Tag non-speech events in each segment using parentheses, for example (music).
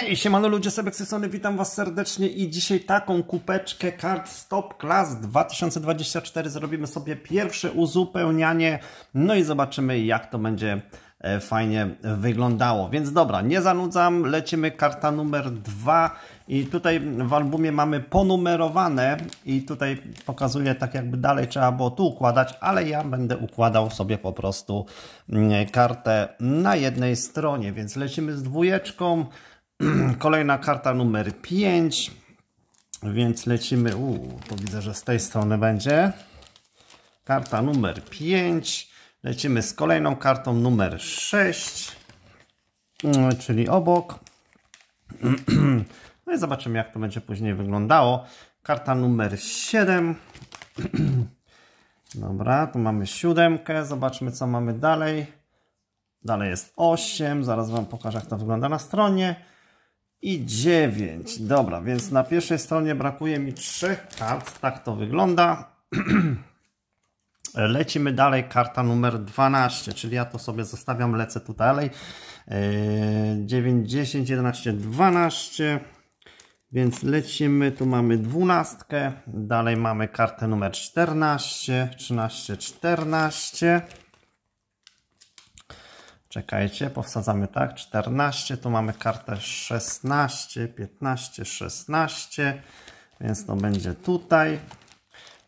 Hej, siemano ludzie, Sebek Sysony, witam Was serdecznie i dzisiaj taką kupeczkę kart Stop Class 2024 zrobimy sobie pierwsze uzupełnianie, no i zobaczymy jak to będzie e, fajnie wyglądało. Więc dobra, nie zanudzam, lecimy karta numer dwa i tutaj w albumie mamy ponumerowane i tutaj pokazuję tak jakby dalej trzeba było tu układać, ale ja będę układał sobie po prostu mm, kartę na jednej stronie, więc lecimy z dwójeczką, (clears throat) Kolejna karta numer 5. Więc lecimy. Uuu, to widzę, że z tej strony będzie. Karta numer 5. Lecimy z kolejną kartą numer 6. Mm, czyli obok. (clears throat) No i zobaczymy, jak to będzie później wyglądało. Karta numer 7. (clears throat) Dobra, tu mamy siódemkę. Zobaczmy, co mamy dalej. Dalej jest 8. Zaraz Wam pokażę, jak to wygląda na stronie i 9. Dobra, więc na pierwszej stronie brakuje mi trzech kart. Tak to wygląda. (clears throat) Lecimy dalej, karta numer 12, czyli ja to sobie zostawiam, lecę tu dalej. 9, 10, 11, 12. Więc lecimy, tu mamy dwunastkę, dalej mamy kartę numer 14, 13, 14. Czekajcie, powsadzamy tak, 14, tu mamy kartę 16, 15, 16, więc to będzie tutaj.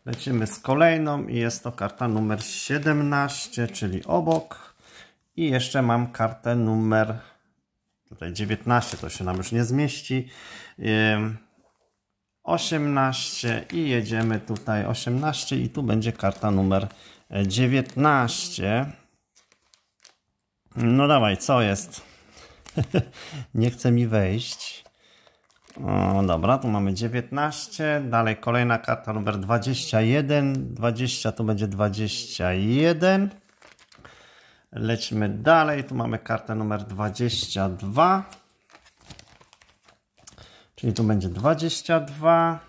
Lecimy z kolejną i jest to karta numer 17, czyli obok. I jeszcze mam kartę numer tutaj 19, to się nam już nie zmieści. 18 i jedziemy tutaj 18 i tu będzie karta numer 19. No dawaj, co jest? (laughs) Nie chce mi wejść. O, dobra, tu mamy 19. Dalej kolejna karta numer 21. 20 to będzie 21. Lećmy dalej. Tu mamy kartę numer 22. Czyli tu będzie 22.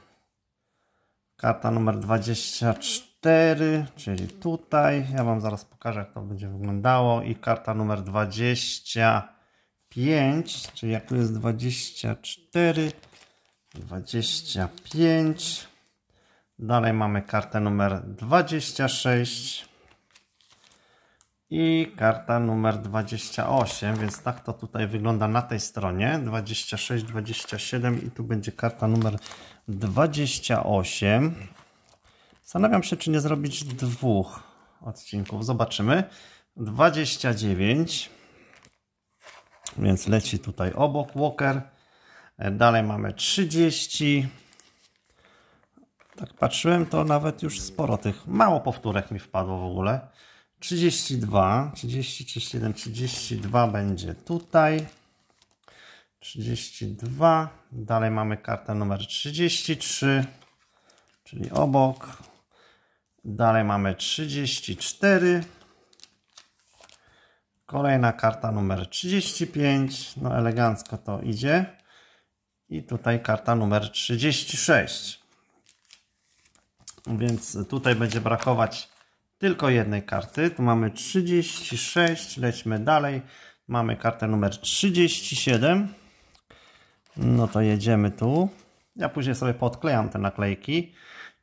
Karta numer 24. 4, czyli tutaj. Ja Wam zaraz pokażę, jak to będzie wyglądało. I karta numer 25, czyli jak tu jest 24, 25. Dalej mamy kartę numer 26 i karta numer 28, więc tak to tutaj wygląda na tej stronie. 26, 27 i tu będzie karta numer 28. Zastanawiam się, czy nie zrobić dwóch odcinków. Zobaczymy. 29. Więc leci tutaj obok Walker. E, dalej mamy 30. Tak patrzyłem, to nawet już sporo tych. Mało powtórek mi wpadło w ogóle. 32, 30, 31, 32 będzie tutaj. 32. Dalej mamy kartę numer 33, czyli obok. Dalej mamy 34. Kolejna karta numer 35. No elegancko to idzie. I tutaj karta numer 36. Więc tutaj będzie brakować tylko jednej karty. Tu mamy 36. Lećmy dalej. Mamy kartę numer 37. No to jedziemy tu. Ja później sobie podklejam te naklejki.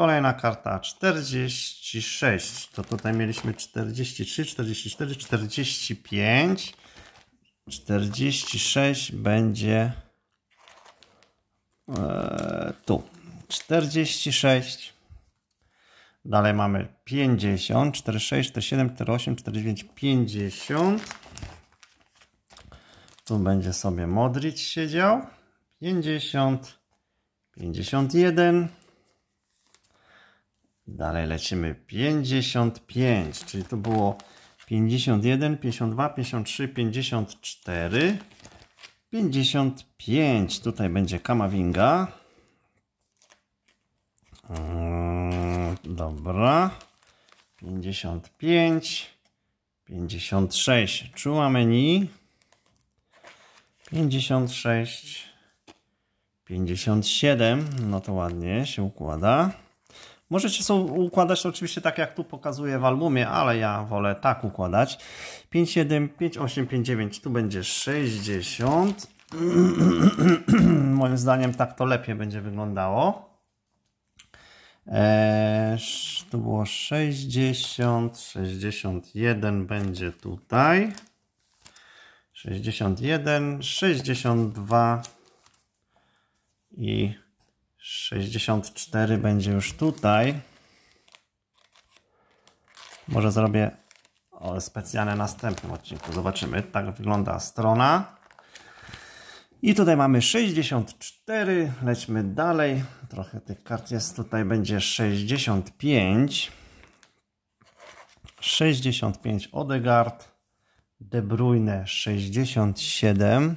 Kolejna karta 46. To tutaj mieliśmy 43, 44, 45. 46 będzie e, tu. 46. Dalej mamy 50, 46, 47, 48, 49, 50. Tu będzie sobie Modric siedział. 50, 51. Dalej lecimy 55, czyli to było 51, 52, 53, 54, 55. Tutaj będzie kamawinga. Yy, dobra. 55, 56. Czuła menu. 56, 57. No to ładnie się układa. Możecie są układać oczywiście tak jak tu pokazuję w albumie, ale ja wolę tak układać. 57, 58, 59, tu będzie 60. (clears throat) Moim zdaniem tak to lepiej będzie wyglądało. Eee, tu było 60, 61 będzie tutaj. 61, 62 i 64 będzie już tutaj. Może zrobię o, specjalne następnym odcinku. Zobaczymy. Tak wygląda strona. I tutaj mamy 64. Lećmy dalej. Trochę tych kart jest. Tutaj będzie 65. 65 Odegard. De Bruyne 67.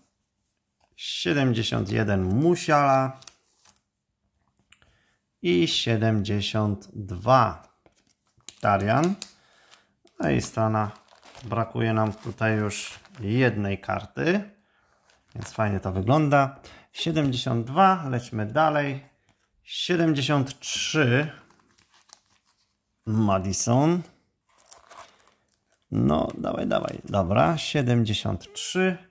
71 Musiala i 72 Darian. No i strona, brakuje nam tutaj już jednej karty, więc fajnie to wygląda. 72, lećmy dalej. 73 Madison. No, dawaj, dawaj. Dobra, 73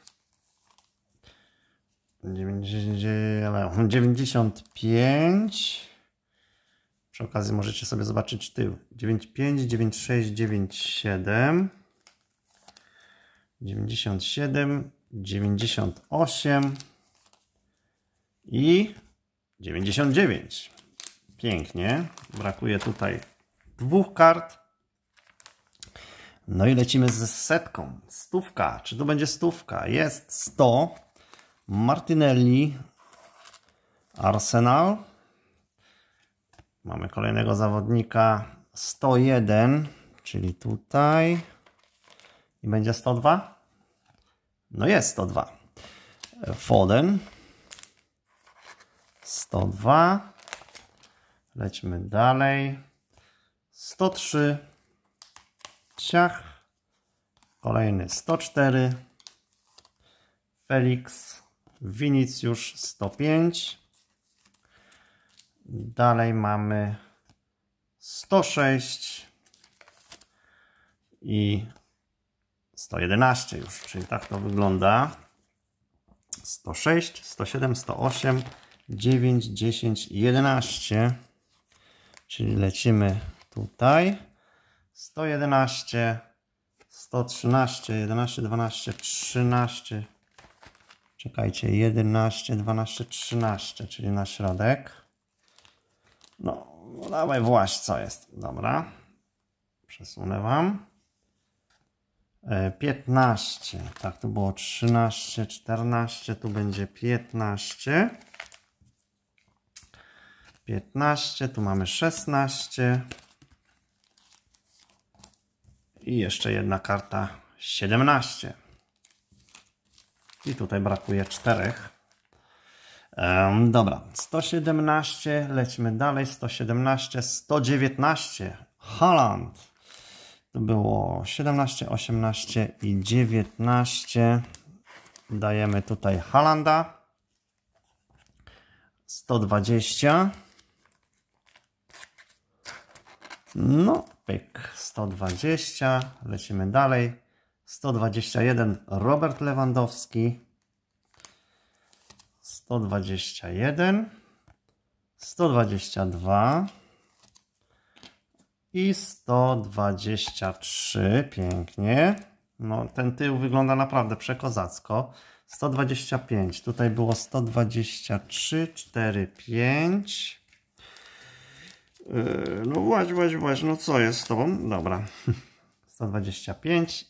95. Przy okazji możecie sobie zobaczyć tył. 95, 96, 97. 97, 98 i 99. Pięknie. Brakuje tutaj dwóch kart. No i lecimy z setką. Stówka. Czy to będzie stówka? Jest 100. Martinelli, Arsenal. Mamy kolejnego zawodnika 101, czyli tutaj. I będzie 102? No jest 102. Foden. 102. Lećmy dalej. 103. Ciach. Kolejny 104. Felix. Winicjusz 105. Dalej mamy 106 i 111 już, czyli tak to wygląda. 106, 107, 108, 9, 10 11. Czyli lecimy tutaj. 111, 113, 11, 12, 13, Czekajcie, 11, 12, 13, czyli na środek. No, no dawaj właśnie co jest. Dobra. Przesunę Wam. 15, e, tak to było 13, 14, tu będzie 15. 15, tu mamy 16. I jeszcze jedna karta 17. I tutaj brakuje czterech. Um, dobra, 117, no, lecimy dalej, 117, 119, Haland. To było 17, 18 i 19. Dajemy tutaj Halanda. 120. No, pyk, 120. Lecimy dalej. 121 Robert Lewandowski, 121, 122 i 123. Pięknie. No, ten tył wygląda naprawdę przekozacko. 125, tutaj było 123, 4, 5. no właśnie, właśnie, właśnie, no co jest z tobą? Dobra. 125 (laughs)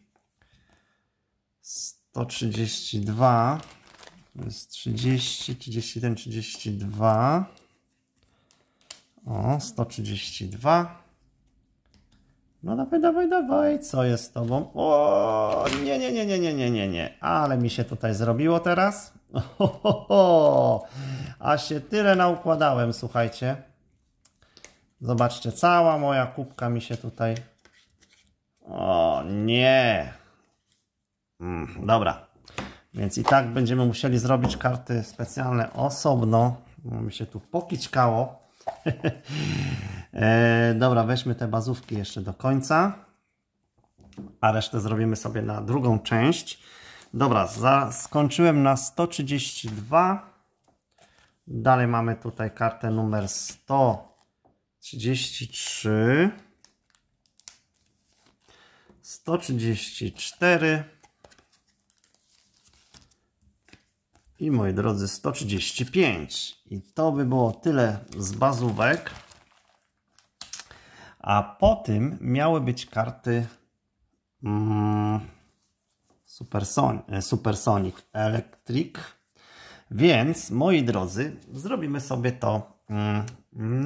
132. To jest 30, 31, 32. O, 132. No dawaj, dawaj, dawaj, co jest z tobą? O, nie, nie, nie, nie, nie, nie, nie, nie. Ale mi się tutaj zrobiło teraz. Ohoho, (laughs) a się tyle naukładałem, słuchajcie. Zobaczcie, cała moja kubka mi się tutaj... O, nie. Mm, dobra. Więc i tak będziemy musieli zrobić karty specjalne osobno. Bo mi się tu pokiczkało. (laughs) e, dobra, weźmy te bazówki jeszcze do końca. A resztę zrobimy sobie na drugą część. Dobra, za, skończyłem na 132. Dalej mamy tutaj kartę numer 133. 134. I moi drodzy 135. I to by było tyle z bazówek. A po tym miały być karty mm, e, Supersonic, Electric. Więc moi drodzy, zrobimy sobie to mm,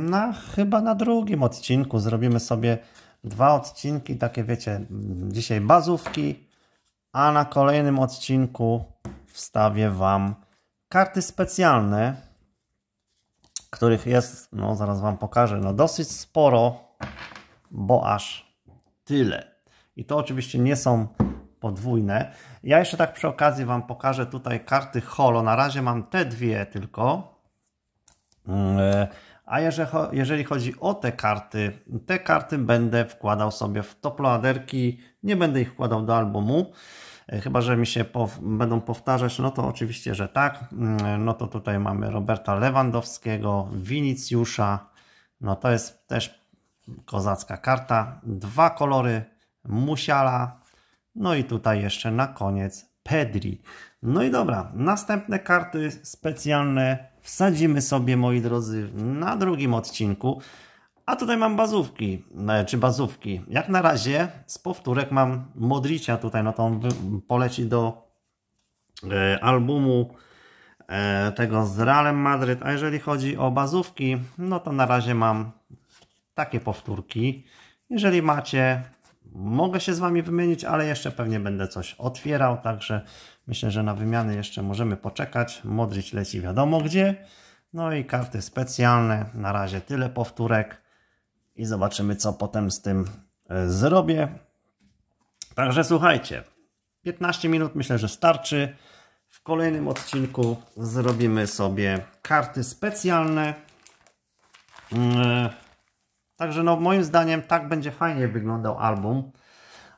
na, chyba na drugim odcinku. Zrobimy sobie dwa odcinki, takie wiecie, mm, dzisiaj bazówki, a na kolejnym odcinku wstawię Wam karty specjalne, których jest, no zaraz Wam pokażę, no dosyć sporo, bo aż tyle. I to oczywiście nie są podwójne. Ja jeszcze tak przy okazji Wam pokażę tutaj karty holo. Na razie mam te dwie tylko. Mm, e, a jeżeli chodzi o te karty, te karty będę wkładał sobie w toploaderki. Nie będę ich wkładał do albumu. E, chyba, że mi się pow będą powtarzać, no to oczywiście, że tak. Mm, no to tutaj mamy Roberta Lewandowskiego, Winicjusza. No to jest też kozacka karta. Dwa kolory Musiala. No i tutaj jeszcze na koniec Pedri. No i dobra, następne karty specjalne wsadzimy sobie, moi drodzy, na drugim odcinku. A tutaj mam bazówki, e, czy bazówki. Jak na razie z powtórek mam Modricia tutaj, no to on poleci do e, albumu e, tego z Realem Madryt. A jeżeli chodzi o bazówki, no to na razie mam takie powtórki. Jeżeli macie, mogę się z Wami wymienić, ale jeszcze pewnie będę coś otwierał, także myślę, że na wymiany jeszcze możemy poczekać. Modrić leci wiadomo gdzie. No i karty specjalne, na razie tyle powtórek i zobaczymy, co potem z tym e, zrobię. Także słuchajcie, 15 minut myślę, że starczy. W kolejnym odcinku zrobimy sobie karty specjalne. Mm, e, także no moim zdaniem tak będzie fajnie wyglądał album.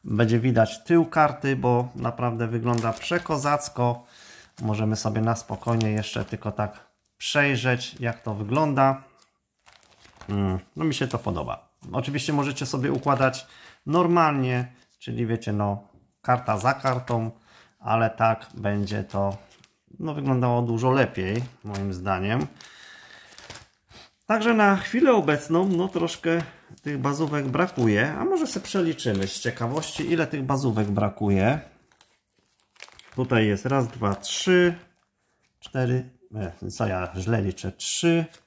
Będzie widać tył karty, bo naprawdę wygląda przekozacko. Możemy sobie na spokojnie jeszcze tylko tak przejrzeć jak to wygląda. Mm, no mi się to podoba. Oczywiście możecie sobie układać normalnie, czyli wiecie, no karta za kartą, ale tak będzie to no, wyglądało dużo lepiej, moim zdaniem. Także na chwilę obecną, no troszkę tych bazówek brakuje, a może sobie przeliczymy z ciekawości, ile tych bazówek brakuje. Tutaj jest raz, dwa, trzy, cztery, e, co ja źle liczę, trzy,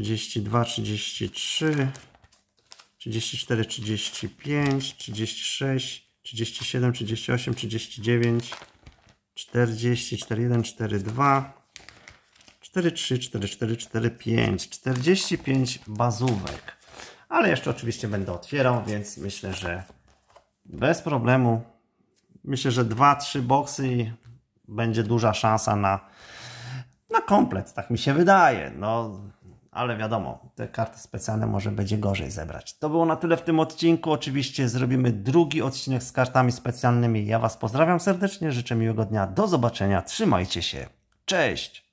32, 33, 34, 35, 36, 37, 38, 39, 40, 41, 42, 43, 44, 45, 45 bazówek. Ale jeszcze oczywiście będę otwierał, więc myślę, że bez problemu. Myślę, że 2-3 boksy i będzie duża szansa na, na komplet, tak mi się wydaje. No, ale wiadomo, te karty specjalne może będzie gorzej zebrać. To było na tyle w tym odcinku. Oczywiście zrobimy drugi odcinek z kartami specjalnymi. Ja Was pozdrawiam serdecznie, życzę miłego dnia, do zobaczenia, trzymajcie się, cześć!